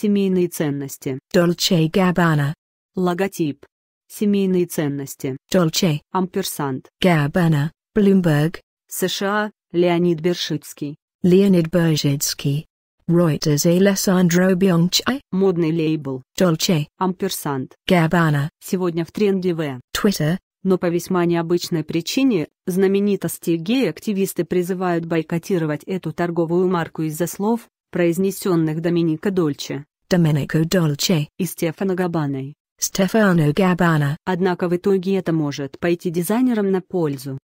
Семейные ценности. Dolce e Gabbana. Логотип. Семейные ценности. Dolce. ampersand, Gabbana. Bloomberg. США. Леонид Бершицкий. Леонид Бершицкий. Reuters Alessandro Bianchi. Модный лейбл. Dolce. ampersand, Gabbana. Сегодня в тренде в Twitter. Но по весьма необычной причине, знаменитости гей-активисты призывают бойкотировать эту торговую марку из-за слов, произнесенных Доминика Дольче. Доменико Дольче и Стефано Габаной. Стефано Габбана, Однако в итоге это может пойти дизайнерам на пользу.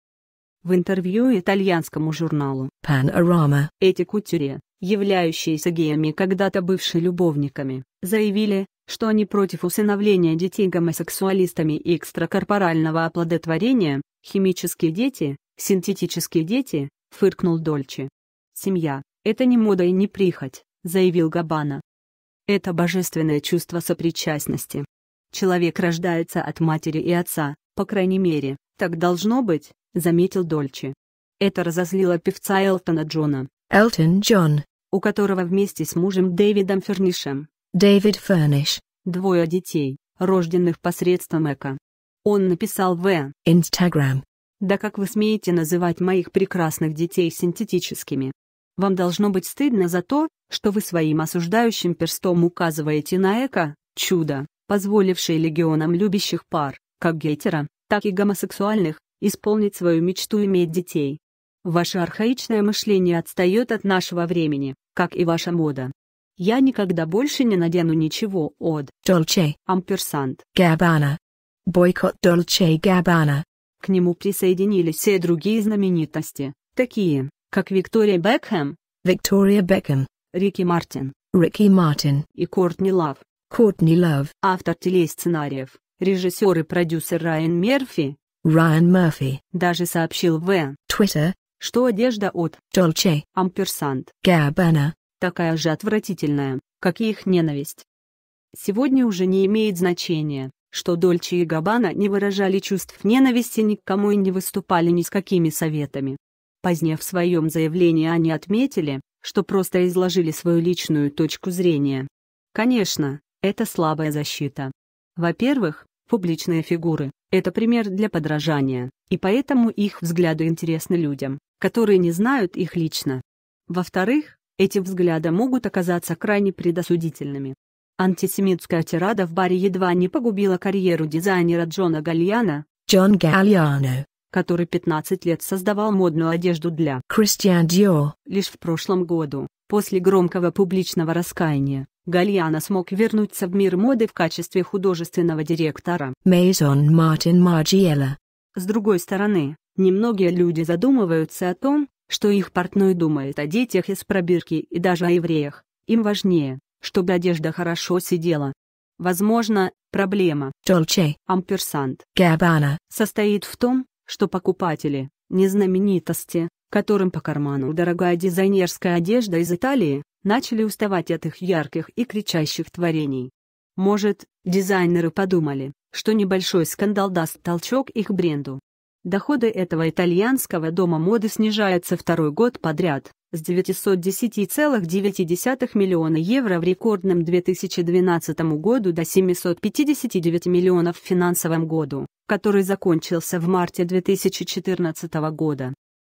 В интервью итальянскому журналу Panorama эти кутюре, являющиеся геями когда-то бывшими любовниками, заявили, что они против усыновления детей гомосексуалистами и экстракорпорального оплодотворения, химические дети, синтетические дети, фыркнул Дольче. Семья – это не мода и не прихоть, заявил Габана. Это божественное чувство сопричастности. Человек рождается от матери и отца, по крайней мере, так должно быть, заметил Дольче. Это разозлило певца Элтона Джона. Элтон Джон. У которого вместе с мужем Дэвидом Фернишем. Дэвид Ферниш. Двое детей, рожденных посредством ЭКО. Он написал в Инстаграм: Да как вы смеете называть моих прекрасных детей синтетическими? Вам должно быть стыдно за то, что вы своим осуждающим перстом указываете на эко, чудо, позволившее легионам любящих пар, как Гетера, так и гомосексуальных, исполнить свою мечту иметь детей. Ваше архаичное мышление отстает от нашего времени, как и ваша мода. Я никогда больше не надену ничего от Dolce, Ampersand, Gabbana. Бойкот Dolce Gabbana. К нему присоединились все другие знаменитости, такие как Виктория Бекхэм, Виктория Бекхэм, Рики Мартин, Рики Мартин и Кортни Лав. Кортни Лав. Автор телесценариев, режиссер и продюсер Райан Мерфи, Райан Мерфи, даже сообщил в Twitter, что одежда от Dolce Ampersand Gabbana такая же отвратительная, как и их ненависть. Сегодня уже не имеет значения, что Дольче и Габана не выражали чувств ненависти никому и не выступали ни с какими советами, Позднее в своем заявлении они отметили, что просто изложили свою личную точку зрения. Конечно, это слабая защита. Во-первых, публичные фигуры – это пример для подражания, и поэтому их взгляды интересны людям, которые не знают их лично. Во-вторых, эти взгляды могут оказаться крайне предосудительными. Антисемитская тирада в баре едва не погубила карьеру дизайнера Джона Гальяна. Джон Гальяно который 15 лет создавал модную одежду для Christian Dior. Лишь в прошлом году, после громкого публичного раскаяния, Гальяна смог вернуться в мир моды в качестве художественного директора Maison Martin Margiela. С другой стороны, немногие люди задумываются о том, что их портной думает о детях из пробирки и даже о евреях. Им важнее, чтобы одежда хорошо сидела. Возможно, проблема Dolce Ampersand Gabbana состоит в том, что покупатели, не знаменитости, которым по карману дорогая дизайнерская одежда из Италии, начали уставать от их ярких и кричащих творений. Может, дизайнеры подумали, что небольшой скандал даст толчок их бренду. Доходы этого итальянского дома моды снижаются второй год подряд, с 910,9 миллиона евро в рекордном 2012 году до 759 миллионов в финансовом году, который закончился в марте 2014 года.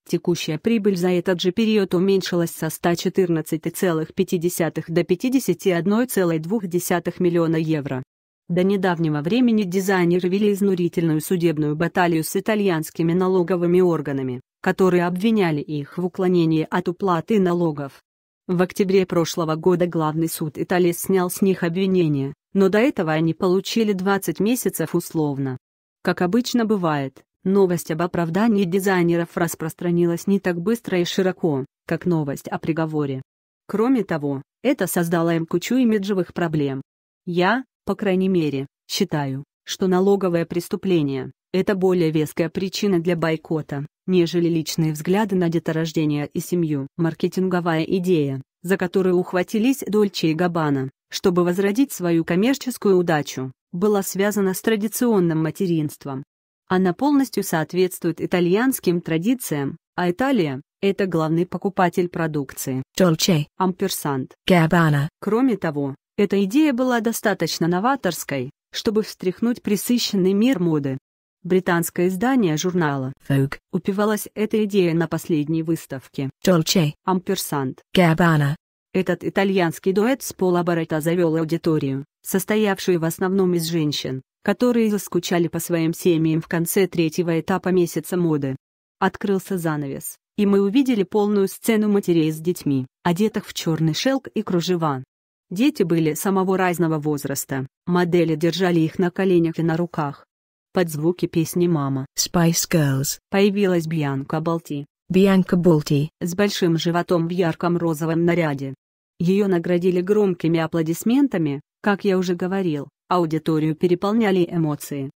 Текущая прибыль за этот же период уменьшилась со 114,5 до 51,2 миллиона евро. До недавнего времени дизайнеры вели изнурительную судебную баталию с итальянскими налоговыми органами которые обвиняли их в уклонении от уплаты налогов. В октябре прошлого года главный суд Италии снял с них обвинения, но до этого они получили 20 месяцев условно. Как обычно бывает, новость об оправдании дизайнеров распространилась не так быстро и широко, как новость о приговоре. Кроме того, это создало им кучу имиджевых проблем. Я, по крайней мере, считаю, что налоговое преступление – это более веская причина для бойкота, нежели личные взгляды на деторождение и семью. Маркетинговая идея, за которую ухватились Дольче и Габбана, чтобы возродить свою коммерческую удачу, была связана с традиционным материнством. Она полностью соответствует итальянским традициям, а Италия – это главный покупатель продукции. Dolce, Амперсант, Gabbana. Кроме того, эта идея была достаточно новаторской, чтобы встряхнуть присыщенный мир моды британское издание журнала Vogue упивалось этой идеей на последней выставке. Dolce, Ampersand, Gabbana. Этот итальянский дуэт с пола полоборота завел аудиторию, состоявшую в основном из женщин, которые заскучали по своим семьям в конце третьего этапа месяца моды. Открылся занавес, и мы увидели полную сцену матерей с детьми, одетых в черный шелк и кружева. Дети были самого разного возраста, модели держали их на коленях и на руках, под звуки песни «Мама». Spice Girls. Появилась Бьянка Болти. Бьянка Болти С большим животом в ярком розовом наряде. Ее наградили громкими аплодисментами, как я уже говорил, аудиторию переполняли эмоции.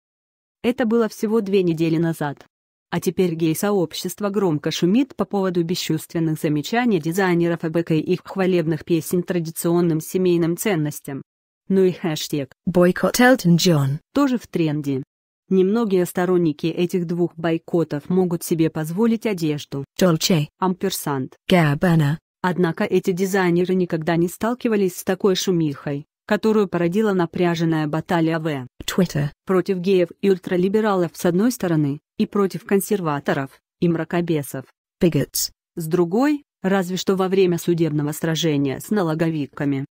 Это было всего две недели назад. А теперь гей-сообщество громко шумит по поводу бесчувственных замечаний дизайнеров АБК и их хвалебных песен традиционным семейным ценностям. Ну и хэштег «Бойкот Элтон Джон» тоже в тренде. Немногие сторонники этих двух бойкотов могут себе позволить одежду Dolce, Ampersand, Gabbana. Однако эти дизайнеры никогда не сталкивались с такой шумихой, которую породила напряженная баталия в Twitter против геев и ультралибералов с одной стороны, и против консерваторов и мракобесов Bigots. с другой, разве что во время судебного сражения с налоговиками.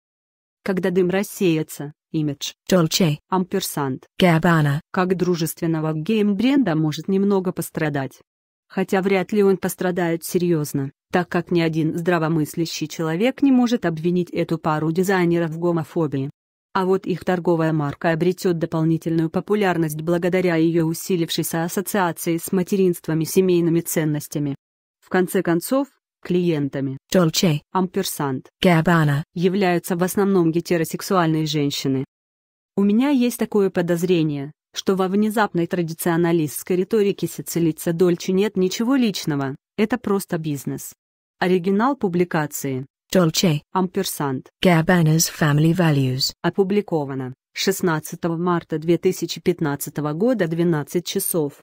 Когда дым рассеется, имидж Dolce, Ampersand, Gabbana, как дружественного гейм-бренда может немного пострадать. Хотя вряд ли он пострадает серьезно, так как ни один здравомыслящий человек не может обвинить эту пару дизайнеров в гомофобии. А вот их торговая марка обретет дополнительную популярность благодаря ее усилившейся ассоциации с материнством и семейными ценностями. В конце концов, Клиентами Dolce, Амперсант, Gabbana являются в основном гетеросексуальные женщины. У меня есть такое подозрение, что во внезапной традиционалистской риторике сицилийца Дольче нет ничего личного, это просто бизнес. Оригинал публикации Dolce, ampersand Gabbana's Family Values опубликовано 16 марта 2015 года 12 часов.